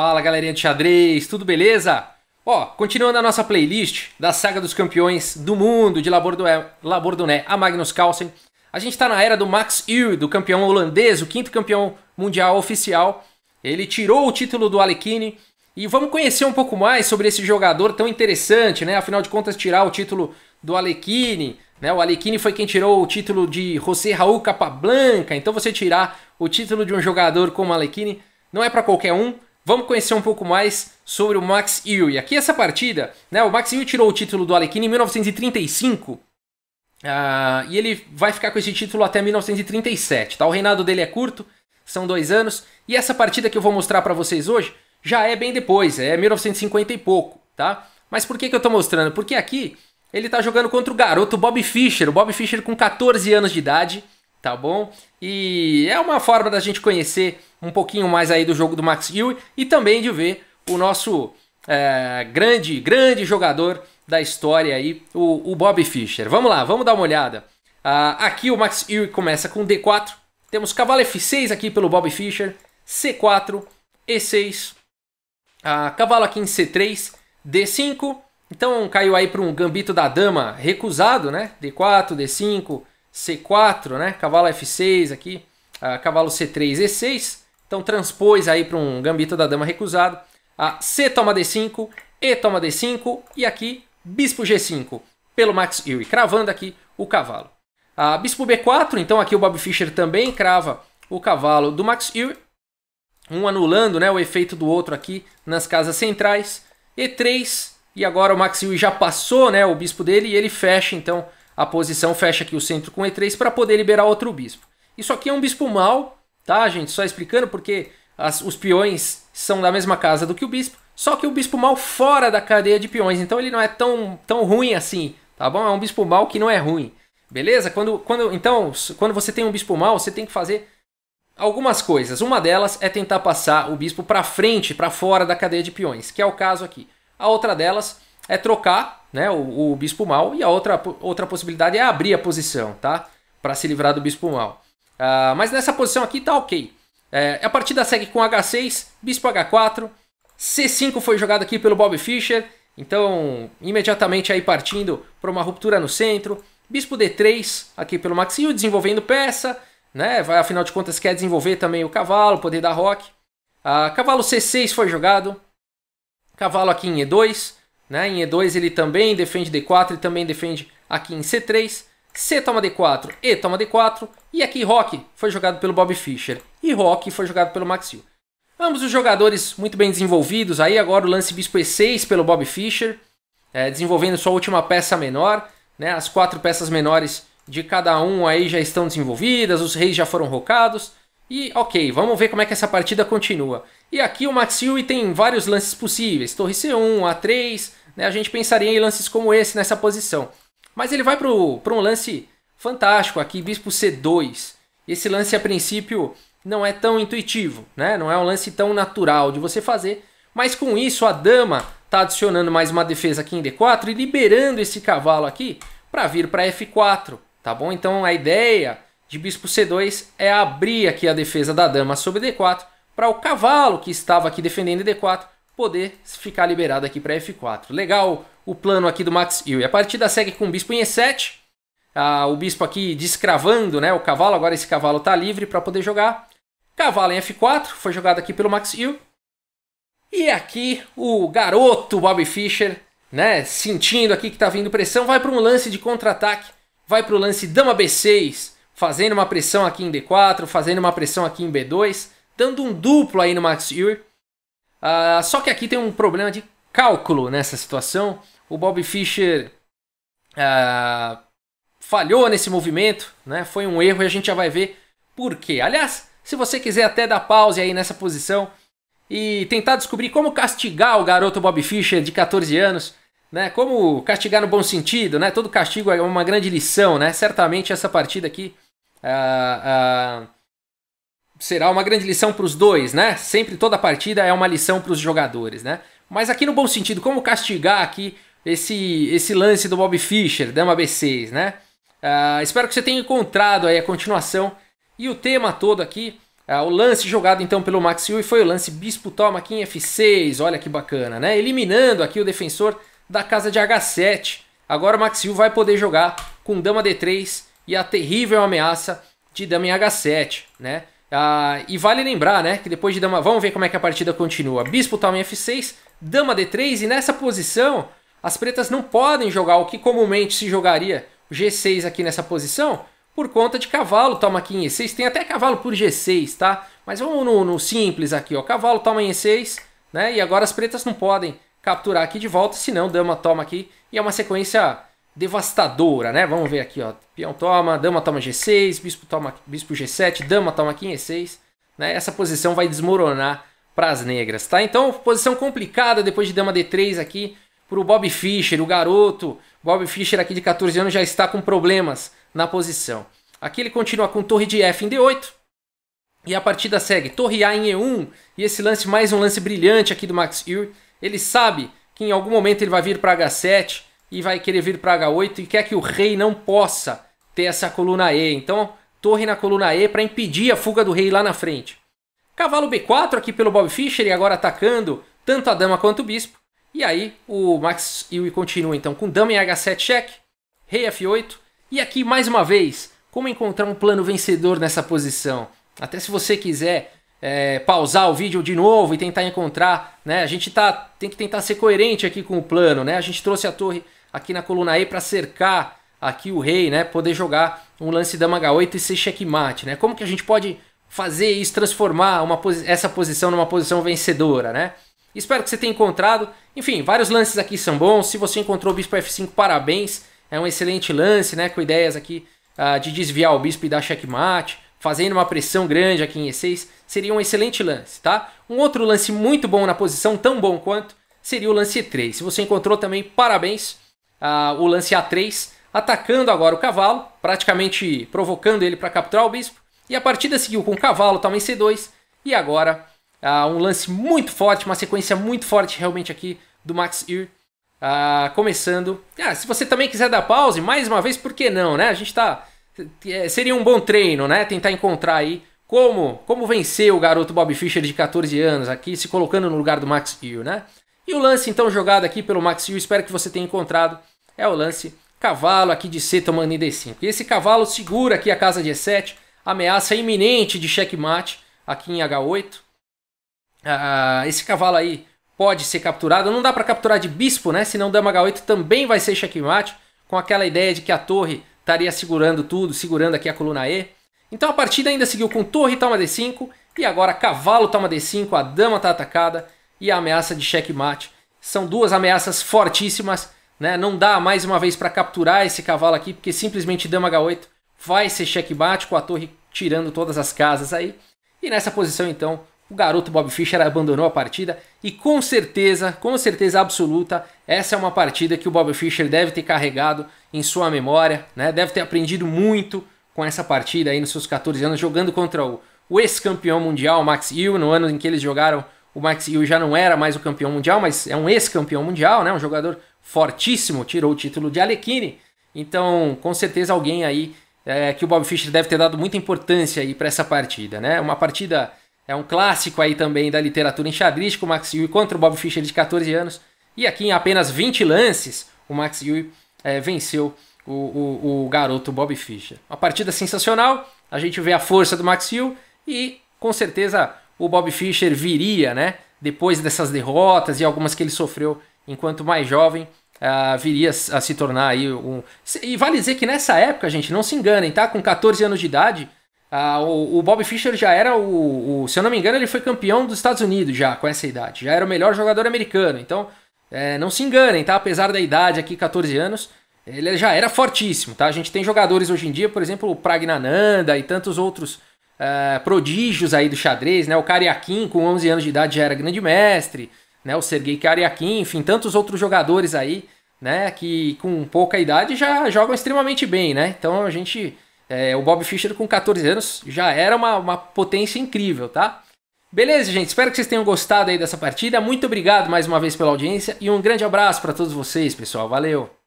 Fala galerinha de xadrez, tudo beleza? Ó, continuando a nossa playlist da saga dos campeões do mundo de Labordoné é, a Magnus Carlsen, a gente está na era do Max Ur, do campeão holandês, o quinto campeão mundial oficial. Ele tirou o título do Alekhine e vamos conhecer um pouco mais sobre esse jogador tão interessante, né? Afinal de contas, tirar o título do Alekhine, né? O Alekhine foi quem tirou o título de José Raul Capablanca, então você tirar o título de um jogador como Alekhine, não é para qualquer um. Vamos conhecer um pouco mais sobre o Max e Aqui essa partida, né, o Max Hill tirou o título do Alekhine em 1935 uh, ah, e ele vai ficar com esse título até 1937. Tá? O reinado dele é curto, são dois anos e essa partida que eu vou mostrar para vocês hoje já é bem depois, é 1950 e pouco, tá? Mas por que, que eu tô mostrando? Porque aqui ele tá jogando contra o garoto Bob Fischer, o Bob Fischer com 14 anos de idade tá bom? E é uma forma da gente conhecer um pouquinho mais aí do jogo do Max Hill e também de ver o nosso é, grande, grande jogador da história aí, o, o Bob Fischer. Vamos lá, vamos dar uma olhada. Uh, aqui o Max Hill começa com D4, temos cavalo F6 aqui pelo Bob Fischer, C4, E6, uh, cavalo aqui em C3, D5, então caiu aí para um gambito da dama recusado, né? D4, D5, C4, né? Cavalo F6 aqui, uh, cavalo C3, E6. Então transpôs aí para um gambito da dama recusado. A C toma D5, E toma D5 e aqui bispo G5 pelo Max Uri, cravando aqui o cavalo. A bispo B4, então aqui o Bob Fischer também crava o cavalo do Max Uri, um anulando né, o efeito do outro aqui nas casas centrais. E3, e agora o Max Uri já passou né, o bispo dele e ele fecha então a posição fecha aqui o centro com E3 para poder liberar outro bispo. Isso aqui é um bispo mau, tá, gente? Só explicando porque as, os peões são da mesma casa do que o bispo, só que o bispo mal fora da cadeia de peões, então ele não é tão, tão ruim assim, tá bom? É um bispo mal que não é ruim, beleza? Quando, quando, então, quando você tem um bispo mal, você tem que fazer algumas coisas. Uma delas é tentar passar o bispo para frente, para fora da cadeia de peões, que é o caso aqui. A outra delas é trocar né, o, o bispo mal e a outra, outra possibilidade é abrir a posição, tá? Para se livrar do bispo mal. Uh, ah, mas nessa posição aqui tá ok. É, a partida segue com H6, bispo H4, C5 foi jogado aqui pelo Bob Fischer, então imediatamente aí partindo para uma ruptura no centro, bispo D3 aqui pelo Maxinho, desenvolvendo peça, né? Vai, afinal de contas quer desenvolver também o cavalo, poder dar rock. Uh, cavalo C6 foi jogado, cavalo aqui em E2, né? Em E2 ele também defende D4 e também defende aqui em C3. C toma D4, E toma D4. E aqui Rock foi jogado pelo Bob Fischer e Rock foi jogado pelo Maxil. Ambos os jogadores muito bem desenvolvidos. Aí agora o lance bispo E6 pelo Bob Fischer, é, desenvolvendo sua última peça menor. Né? As quatro peças menores de cada um aí já estão desenvolvidas, os reis já foram rocados. E ok, vamos ver como é que essa partida continua. E aqui o Maxil tem vários lances possíveis: torre C1, A3, né? A gente pensaria em lances como esse, nessa posição. Mas ele vai para um lance fantástico aqui, bispo C2. Esse lance, a princípio, não é tão intuitivo, né? não é um lance tão natural de você fazer. Mas com isso, a dama está adicionando mais uma defesa aqui em D4 e liberando esse cavalo aqui para vir para F4, tá bom? Então a ideia de bispo C2 é abrir aqui a defesa da dama sobre D4 para o cavalo que estava aqui defendendo D4 poder ficar liberado aqui para F4. Legal o plano aqui do Max Hill. E a partida segue com o bispo em E7. Ah, o bispo aqui descravando né, o cavalo. Agora esse cavalo está livre para poder jogar. Cavalo em F4. Foi jogado aqui pelo Max Hill. E aqui o garoto Bobby Fischer, né, sentindo aqui que está vindo pressão, vai para um lance de contra-ataque. Vai para o lance dama B6, fazendo uma pressão aqui em D4, fazendo uma pressão aqui em B2, dando um duplo aí no Max Hill Uh, só que aqui tem um problema de cálculo nessa situação. O Bob Fischer uh, falhou nesse movimento, né? foi um erro e a gente já vai ver por quê. Aliás, se você quiser até dar pause aí nessa posição e tentar descobrir como castigar o garoto Bob Fischer de 14 anos, né? como castigar no bom sentido, né? todo castigo é uma grande lição. Né? Certamente essa partida aqui. Uh, será uma grande lição para os dois, né? Sempre toda partida é uma lição para os jogadores, né? Mas aqui no bom sentido, como castigar aqui esse, esse lance do Bob Fischer, Dama B6, né? Uh, espero que você tenha encontrado aí a continuação e o tema todo aqui. Uh, o lance jogado então pelo Max e foi o lance Bispo Toma aqui em F6, olha que bacana, né? Eliminando aqui o defensor da casa de H7. Agora o Max Yui vai poder jogar com Dama D3 e a terrível ameaça de Dama em H7, né? Ah, e vale lembrar, né, que depois de dama, vamos ver como é que a partida continua. Bispo toma tá em f6, dama d3 e nessa posição as pretas não podem jogar o que comumente se jogaria g6 aqui nessa posição por conta de cavalo toma aqui em e6. Tem até cavalo por g6, tá? Mas vamos no, no simples aqui, ó. Cavalo toma em e6, né? E agora as pretas não podem capturar aqui de volta, senão dama toma aqui e é uma sequência devastadora, né? Vamos ver aqui, ó. Peão toma, dama toma G6, bispo toma bispo G7, dama toma aqui em E6, né? Essa posição vai desmoronar para as negras, tá? Então, posição complicada depois de dama D3 aqui para o Bob Fischer, o garoto. Bob Fischer aqui de 14 anos já está com problemas na posição. Aqui ele continua com torre de F em D8. E a partida segue torre A em E1. E esse lance, mais um lance brilhante aqui do Max Ur. Ele sabe que em algum momento ele vai vir para H7 e vai querer vir para H8 e quer que o rei não possa ter essa coluna E. Então, torre na coluna E para impedir a fuga do rei lá na frente. Cavalo B4 aqui pelo Bob Fischer e agora atacando tanto a dama quanto o bispo. E aí o Max e continua então com dama em H7 check rei F8. E aqui mais uma vez, como encontrar um plano vencedor nessa posição? Até se você quiser é, pausar o vídeo de novo e tentar encontrar, né? A gente tá, tem que tentar ser coerente aqui com o plano, né? A gente trouxe a torre aqui na coluna E para cercar aqui o rei, né? Poder jogar um lance dama H8 e ser checkmate, né? Como que a gente pode fazer isso, transformar uma, essa posição numa posição vencedora, né? Espero que você tenha encontrado. Enfim, vários lances aqui são bons. Se você encontrou o bispo F5, parabéns. É um excelente lance, né? Com ideias aqui uh, de desviar o bispo e dar checkmate. Fazendo uma pressão grande aqui em E6. Seria um excelente lance, tá? Um outro lance muito bom na posição, tão bom quanto, seria o lance 3 Se você encontrou também, parabéns. Ah, o lance A3, atacando agora o cavalo, praticamente provocando ele para capturar o bispo. E a partida seguiu com o cavalo, também C2. E agora ah, um lance muito forte, uma sequência muito forte realmente aqui do Max Ir. Ah, começando. Ah, se você também quiser dar pause, mais uma vez, por que não, né? A gente tá. É, seria um bom treino, né? Tentar encontrar aí como como vencer o garoto Bob Fischer de 14 anos aqui, se colocando no lugar do Max Hill, né? E o lance então jogado aqui pelo Max Hill, espero que você tenha encontrado, é o lance cavalo aqui de C tomando em D5. E esse cavalo segura aqui a casa de E7, ameaça iminente de checkmate aqui em H8. Ah, esse cavalo aí pode ser capturado, não dá para capturar de bispo, né? Senão dama H8 também vai ser checkmate, com aquela ideia de que a torre estaria segurando tudo, segurando aqui a coluna E. Então a partida ainda seguiu com torre toma D5 e agora cavalo toma D5, a dama está atacada e a ameaça de checkmate. São duas ameaças fortíssimas, né? Não dá mais uma vez para capturar esse cavalo aqui, porque simplesmente dama h8 vai ser checkmate com a torre tirando todas as casas aí. E nessa posição então, o garoto Bob Fischer abandonou a partida e com certeza, com certeza absoluta, essa é uma partida que o Bob Fischer deve ter carregado em sua memória, né? Deve ter aprendido muito com essa partida aí nos seus 14 anos jogando contra o, o ex-campeão mundial Max Hill no ano em que eles jogaram o Max Yu já não era mais o campeão mundial, mas é um ex-campeão mundial, né? Um jogador fortíssimo, tirou o título de Alekhine. Então, com certeza alguém aí é, que o Bob Fischer deve ter dado muita importância aí para essa partida, né? Uma partida é um clássico aí também da literatura com o Max Yui contra o Bob Fischer de 14 anos. E aqui em apenas 20 lances, o Max Yui é, venceu o, o, o, garoto Bob Fischer. Uma partida sensacional, a gente vê a força do Max Yui e com certeza o Bob Fischer viria, né? Depois dessas derrotas e algumas que ele sofreu enquanto mais jovem, uh, viria a se tornar aí um. E vale dizer que nessa época, gente, não se enganem, tá? Com 14 anos de idade, uh, o, o, Bob Fischer já era o, o, Se eu não me engano, ele foi campeão dos Estados Unidos já com essa idade. Já era o melhor jogador americano. Então, é, não se enganem, tá? Apesar da idade aqui, 14 anos, ele já era fortíssimo, tá? A gente tem jogadores hoje em dia, por exemplo, o Pragnananda e tantos outros uh, prodígios aí do xadrez, né? O Kariakin, com 11 anos de idade, já era grande mestre, né? O Sergei Kariakin, enfim, tantos outros jogadores aí, né? Que com pouca idade já jogam extremamente bem, né? Então a gente... É, o Bob Fischer com 14 anos já era uma, uma potência incrível, tá? Beleza, gente? Espero que vocês tenham gostado aí dessa partida. Muito obrigado mais uma vez pela audiência e um grande abraço para todos vocês, pessoal. Valeu!